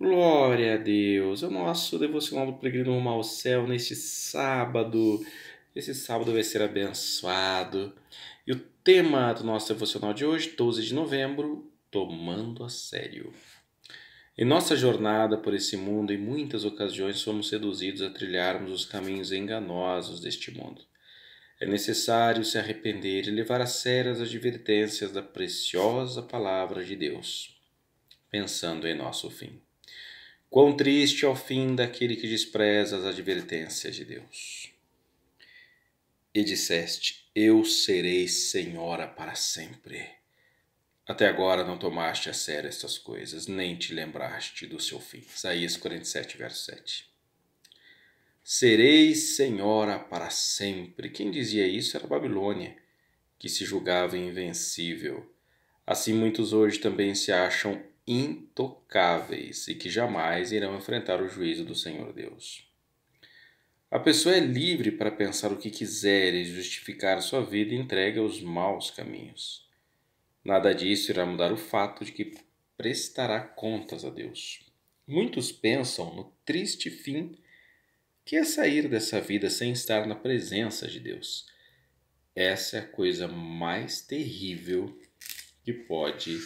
Glória a Deus, é o nosso devocional do peregrino rumo ao céu neste sábado. Esse sábado vai ser abençoado. E o tema do nosso devocional de hoje, 12 de novembro, tomando a sério. Em nossa jornada por esse mundo, em muitas ocasiões somos seduzidos a trilharmos os caminhos enganosos deste mundo. É necessário se arrepender e levar a sério as advertências da preciosa palavra de Deus, pensando em nosso fim. Quão triste é o fim daquele que despreza as advertências de Deus. E disseste: Eu serei senhora para sempre. Até agora não tomaste a sério estas coisas, nem te lembraste do seu fim. Isaías 47, verso 7. Serei senhora para sempre. Quem dizia isso era Babilônia, que se julgava invencível. Assim, muitos hoje também se acham intocáveis e que jamais irão enfrentar o juízo do Senhor Deus. A pessoa é livre para pensar o que quiser e justificar sua vida entregue aos maus caminhos. Nada disso irá mudar o fato de que prestará contas a Deus. Muitos pensam no triste fim que é sair dessa vida sem estar na presença de Deus. Essa é a coisa mais terrível que pode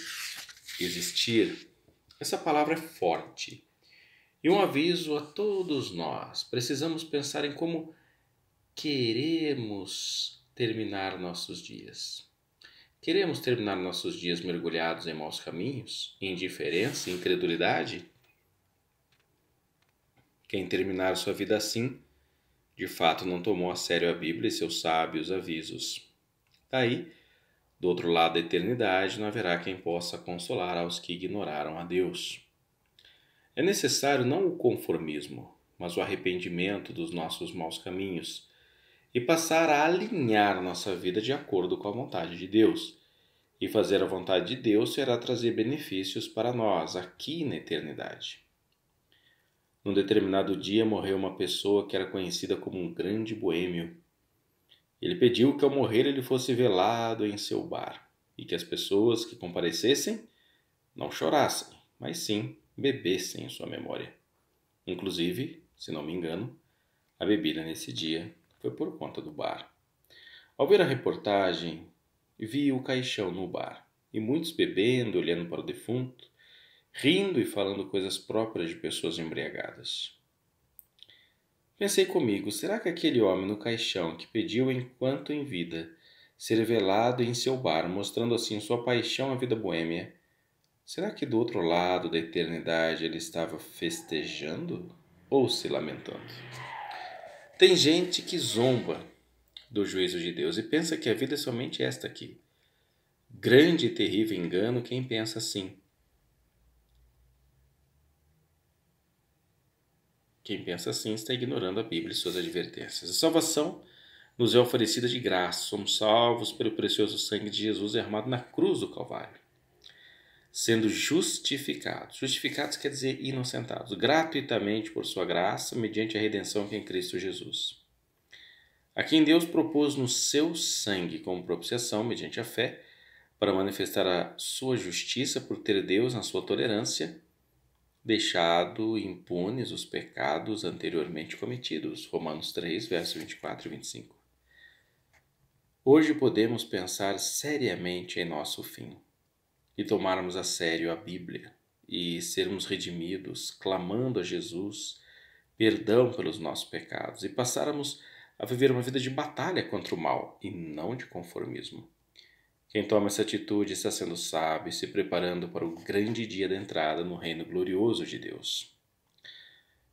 existir, essa palavra é forte. E um aviso a todos nós: precisamos pensar em como queremos terminar nossos dias. Queremos terminar nossos dias mergulhados em maus caminhos, indiferença, incredulidade? Quem terminar sua vida assim, de fato não tomou a sério a Bíblia e seus sábios avisos. Daí, tá do outro lado da eternidade não haverá quem possa consolar aos que ignoraram a Deus. É necessário não o conformismo, mas o arrependimento dos nossos maus caminhos e passar a alinhar nossa vida de acordo com a vontade de Deus. E fazer a vontade de Deus será trazer benefícios para nós aqui na eternidade. Num determinado dia morreu uma pessoa que era conhecida como um grande boêmio ele pediu que ao morrer ele fosse velado em seu bar e que as pessoas que comparecessem não chorassem, mas sim bebessem em sua memória. Inclusive, se não me engano, a bebida nesse dia foi por conta do bar. Ao ver a reportagem, vi o caixão no bar e muitos bebendo, olhando para o defunto, rindo e falando coisas próprias de pessoas embriagadas. Pensei comigo, será que aquele homem no caixão que pediu enquanto em vida ser velado em seu bar, mostrando assim sua paixão à vida boêmia, será que do outro lado da eternidade ele estava festejando ou se lamentando? Tem gente que zomba do juízo de Deus e pensa que a vida é somente esta aqui. Grande e terrível engano quem pensa assim. Quem pensa assim está ignorando a Bíblia e suas advertências. A salvação nos é oferecida de graça. Somos salvos pelo precioso sangue de Jesus derramado na cruz do Calvário. Sendo justificados. Justificados quer dizer inocentados, gratuitamente por sua graça, mediante a redenção que é em Cristo Jesus. A quem Deus propôs no seu sangue como propiciação, mediante a fé, para manifestar a sua justiça por ter Deus, na sua tolerância, deixado impunes os pecados anteriormente cometidos. Romanos 3, versos 24 e 25. Hoje podemos pensar seriamente em nosso fim e tomarmos a sério a Bíblia e sermos redimidos, clamando a Jesus perdão pelos nossos pecados e passarmos a viver uma vida de batalha contra o mal e não de conformismo. Quem toma essa atitude está sendo sábio se preparando para o grande dia da entrada no reino glorioso de Deus.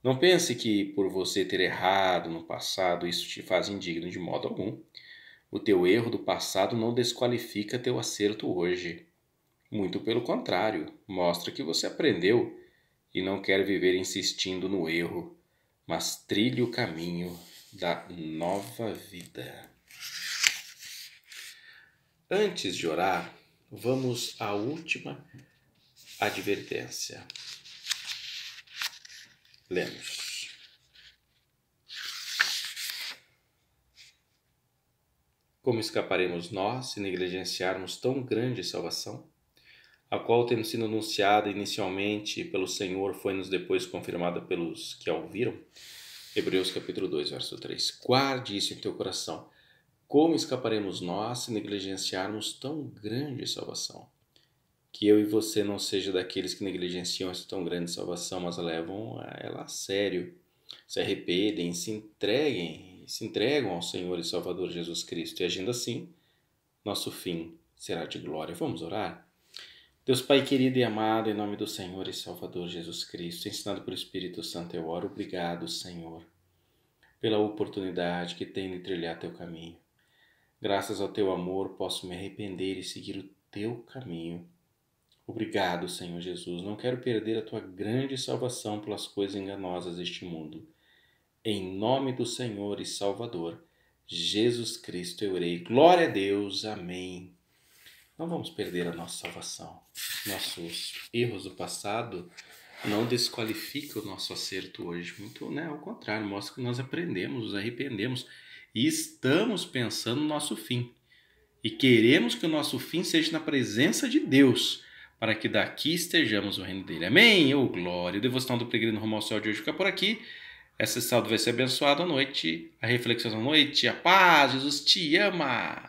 Não pense que por você ter errado no passado isso te faz indigno de modo algum. O teu erro do passado não desqualifica teu acerto hoje. Muito pelo contrário, mostra que você aprendeu e não quer viver insistindo no erro, mas trilhe o caminho da nova vida. Antes de orar, vamos à última advertência. Lemos. Como escaparemos nós se negligenciarmos tão grande salvação, a qual, tendo sido anunciada inicialmente pelo Senhor, foi-nos depois confirmada pelos que a ouviram? Hebreus capítulo 2, verso 3. Guarde isso em teu coração como escaparemos nós se negligenciarmos tão grande salvação? Que eu e você não seja daqueles que negligenciam essa tão grande salvação, mas levam ela a sério, se arrependem, se entreguem, se entregam ao Senhor e Salvador Jesus Cristo. E agindo assim, nosso fim será de glória. Vamos orar? Deus Pai querido e amado, em nome do Senhor e Salvador Jesus Cristo, ensinado pelo Espírito Santo, eu oro. Obrigado, Senhor, pela oportunidade que tem de trilhar teu caminho. Graças ao teu amor, posso me arrepender e seguir o teu caminho. Obrigado, Senhor Jesus. Não quero perder a tua grande salvação pelas coisas enganosas deste mundo. Em nome do Senhor e Salvador, Jesus Cristo, eu orei. Glória a Deus. Amém. Não vamos perder a nossa salvação. Nossos erros do passado não desqualificam o nosso acerto hoje. Muito, né? Ao contrário, mostra que nós aprendemos, nos arrependemos e estamos pensando no nosso fim. E queremos que o nosso fim seja na presença de Deus, para que daqui estejamos no reino dele. Amém? Ô glória! O devoção do peregrino rumo ao céu de hoje fica por aqui. Essa sábado vai ser abençoada à noite, a reflexão da noite, a paz, Jesus te ama!